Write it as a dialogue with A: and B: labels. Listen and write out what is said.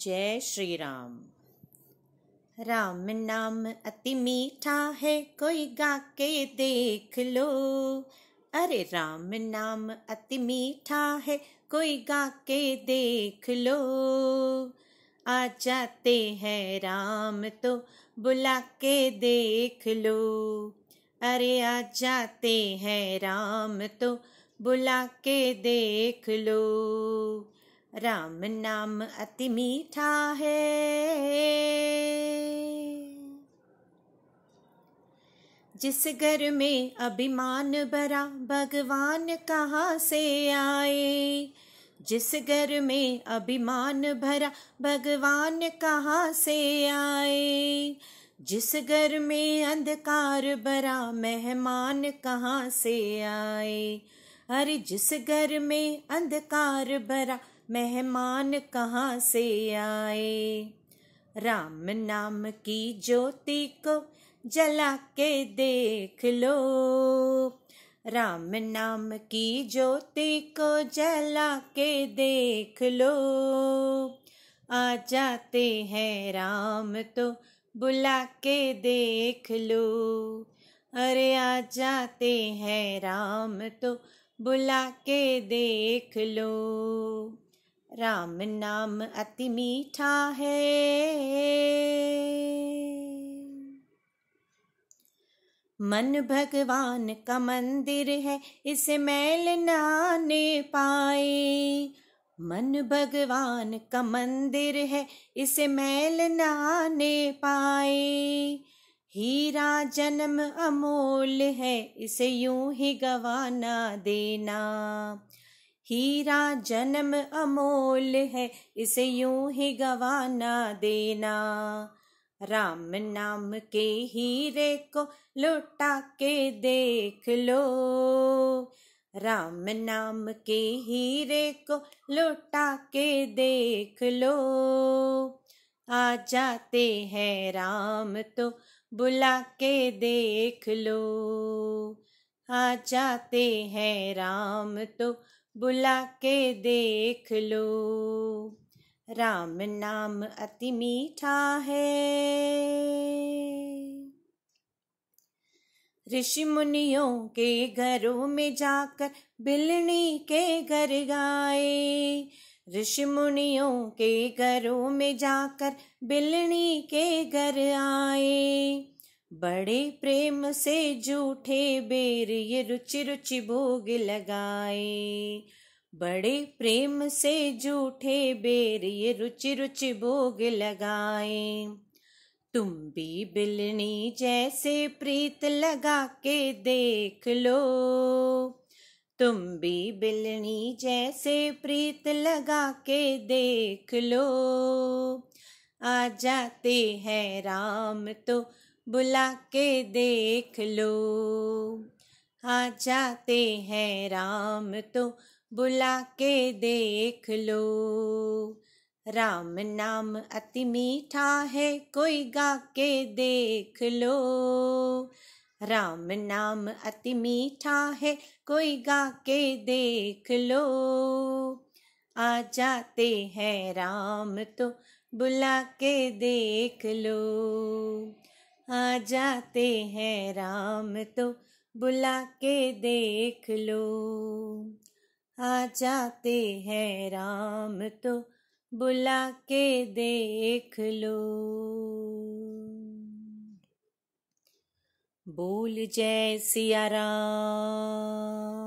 A: जय श्री राम राम नाम अति मीठा है कोई गा के देख लो अरे राम नाम अति मीठा है कोई गा के देख लो आ जाते हैं राम तो बुला के देख लो अरे आ जाते हैं राम तो बुला के देख लो राम नाम अति मीठा है जिस घर में अभिमान भरा भगवान कहाँ से आए जिस घर में अभिमान भरा भगवान कहाँ से आए जिस घर में अंधकार भरा मेहमान कहाँ से आए अरे जिस घर में अंधकार भरा मेहमान कहाँ से आए राम नाम की ज्योति को जला के देख लो राम नाम की ज्योति को जला के देख लो आ जाते हैं राम तो बुला के देख लो अरे आ जाते हैं राम तो बुला के देख लो राम नाम अति मीठा है मन भगवान का मंदिर है इसे मैल नाने पाए मन भगवान का मंदिर है इसे मैल नाने पाए हीरा जन्म अमोल है इसे यूं ही गवाना देना हीरा जन्म अमोल है इसे यूं ही गवाना देना राम नाम के हीरे को लुटा के देख लो राम नाम के हीरे को लुटा के देख लो आ जाते हैं राम तो बुला के देख लो आ जाते हैं राम तो बुला के देख लो राम नाम अति मीठा है ऋषि मुनियों के घरों में जाकर बिलनी के घर गाए ऋषि मुनियों के घरों में जाकर बिलनी के घर आए बड़े प्रेम से जूठे बेर ये रुचि रुचि भोग लगाए बड़े प्रेम से जूठे बेर ये रुचि रुचि भोग लगाए तुम भी बिलनी जैसे प्रीत लगा के देख लो तुम भी बिलनी जैसे प्रीत लगा के देख लो आ जाते हैं राम तो बुला के देख लो आ जाते हैं राम तो बुला के देख लो राम नाम अति मीठा है कोई गा के देख लो राम नाम अति मीठा है कोई गा के देख लो आ जाते हैं राम तो बुला के देख लो आ जाते हैं राम तो बुला के देख लो आ जाते हैं राम तो बुला के देख लो बोल जय सिया राम